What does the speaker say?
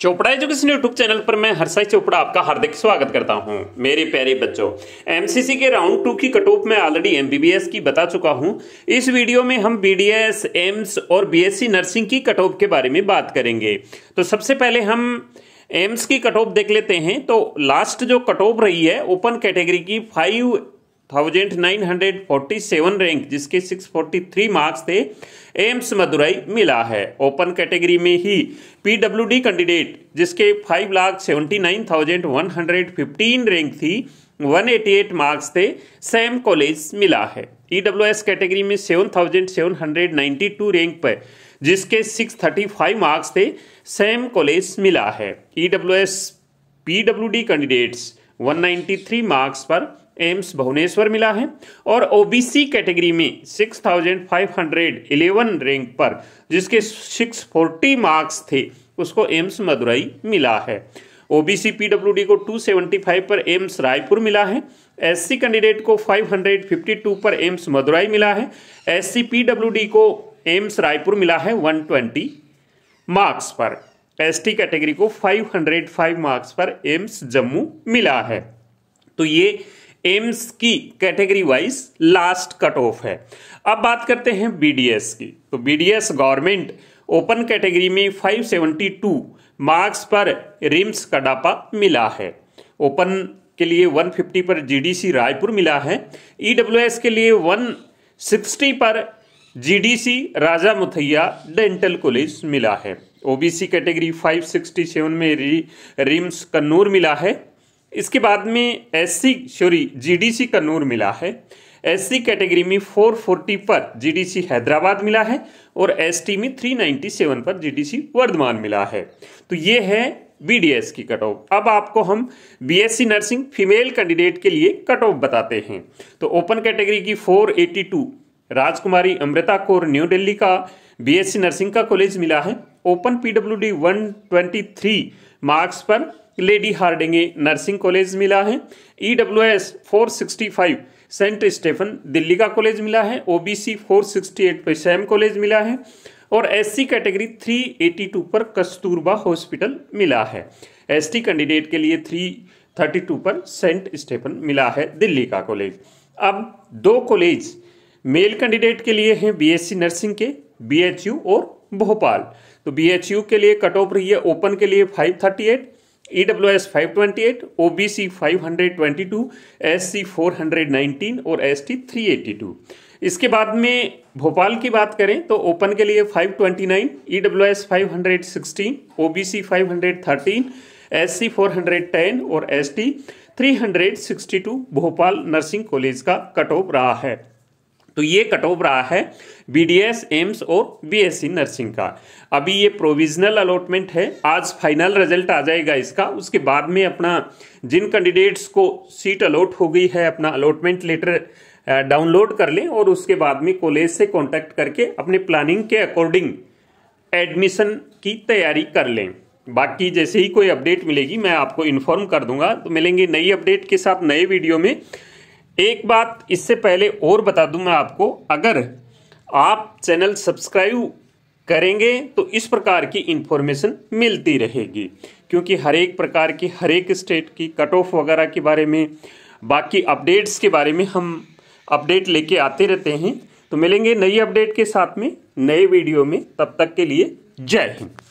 Chopra education YouTube channel पर मैं हर्षाई चोपड़ा आपका हार्दिक स्वागत करता हूं मेरे प्यारे बच्चों एमसीसी के राउंड टू की कटोप में ऑलरेडी एमबीबीएस की बता चुका हूं इस वीडियो में हम बीडीएस एम्स और बीएससी नर्सिंग की कटोप के बारे में बात करेंगे तो सबसे पहले हम एम्स की कटोप देख लेते हैं तो लास्ट जो कटोप रही है ओपन कैटेगरी की five thousand nine hundred forty seven rank जिसके सिक्स फोर्टी थ्री मार्क्स थे एम्स मदुरई मिला है ओपन कैटेगरी में ही पीडब्ल्यूडी कैंडिडेट जिसके five lakh seventy nine thousand one hundred fifteen rank थी वन एटी एट मार्क्स थे सैम कॉलेज मिला है ई डब्ल्यू एस कैटेगरी में seven thousand seven hundred ninety two rank पर जिसके सिक्स थर्टी फाइव मार्क्स थे SAM college मिला है E W S P W D candidates one ninety three marks पर एम्स भुवनेश्वर मिला है और ओबीसी कैटेगरी में 6511 रैंक पर जिसके 640 मार्क्स थे उसको एम्स मदुरई मिला है ओबीसी पीडब्ल्यूडी को 275 पर एम्स रायपुर मिला है एससी कैंडिडेट को 552 पर एम्स मदुरई मिला है एससी पीडब्ल्यूडी को एम्स रायपुर मिला है 120 मार्क्स पर एसटी कैटेगरी को 505 मार्क्स पर एम्स जम्मू मिला है तो ये एम्स की category wise last cut off है अब बात करते हैं बीडीएस की तो बीडीएस गवर्नमेंट ओपन कैटेगरी में 572 मार्क्स पर रिम्स कडापा मिला है ओपन के लिए 150 पर जीडीसी रायपुर मिला है ईडब्ल्यूएस e के लिए 160 पर GDC Raja Muthiah dental college मिला है ओबीसी कैटेगरी 567 में रिम्स कन्नूर मिला है इसके बाद में S C sorry GDC Kannur मिला है एस सी कैटेगरी में 440 पर जीडीसी हैदराबाद मिला है और एसटी में 397 पर जीडीसी वर्धमान मिला है तो ये है बीडीएस की कट ऑफ अब आपको हम बीएससी नर्सिंग फीमेल कैंडिडेट के लिए कट ऑफ बताते हैं तो ओपन कैटेगरी की 482 राजकुमारी अमृता कौर न्यू दिल्ली का बीएससी नर्सिंग का कॉलेज मिला है ओपन पीडब्ल्यूडी 123 मार्क्स पर लेडी हार्डिंगे नर्सिंग कॉलेज मिला है E W S four sixty five Saint Stephen Delhi का कॉलेज मिला है O B C four sixty eight पर सैम कॉलेज मिला है और S C category three eighty two पर कस्तूरबा हॉस्पिटल मिला है एस टी कैंडिडेट के लिए थ्री थर्टी टू पर सेंट स्टेफन मिला है दिल्ली का कॉलेज अब दो कॉलेज मेल कैंडिडेट के लिए हैं बी एस सी नर्सिंग के बी एच यू और भोपाल तो बी एच यू के लिए कट ऑफ रही है ओपन के लिए five thirty eight E W S five twenty eight O B C five hundred twenty two S C four hundred nineteen और S T three eighty two इसके बाद में भोपाल की बात करें तो ओपन के लिए five five five twenty nine E W S hundred sixteen O B C hundred thirteen S C four hundred ten और S T three hundred sixty two Bhopal nursing college का कट ऑफ रहा है तो ये cut off रहा है B D S AIIMS और B S C nursing का अभी ये प्रोविजनल अलॉटमेंट है आज फाइनल रिजल्ट आ जाएगा इसका उसके बाद में अपना जिन कैंडिडेट्स को सीट अलॉट हो गई है अपना अलॉटमेंट लेटर डाउनलोड कर लें और उसके बाद में कॉलेज से कॉन्टैक्ट करके अपने प्लानिंग के अकॉर्डिंग एडमिशन की तैयारी कर लें बाकी जैसे ही कोई अपडेट मिलेगी मैं आपको इन्फॉर्म कर दूंगा तो मिलेंगे नई अपडेट के साथ नए वीडियो में एक बात इससे पहले और बता दूं मैं आपको अगर आप चैनल सब्सक्राइब करेंगे तो इस प्रकार की इन्फॉर्मेशन मिलती रहेगी क्योंकि हर एक प्रकार की हर एक स्टेट की कट ऑफ वगैरह के बारे में बाकी अपडेट्स के बारे में हम अपडेट लेके आते रहते हैं तो मिलेंगे नई अपडेट के साथ में नए वीडियो में तब तक के लिए जय हिंद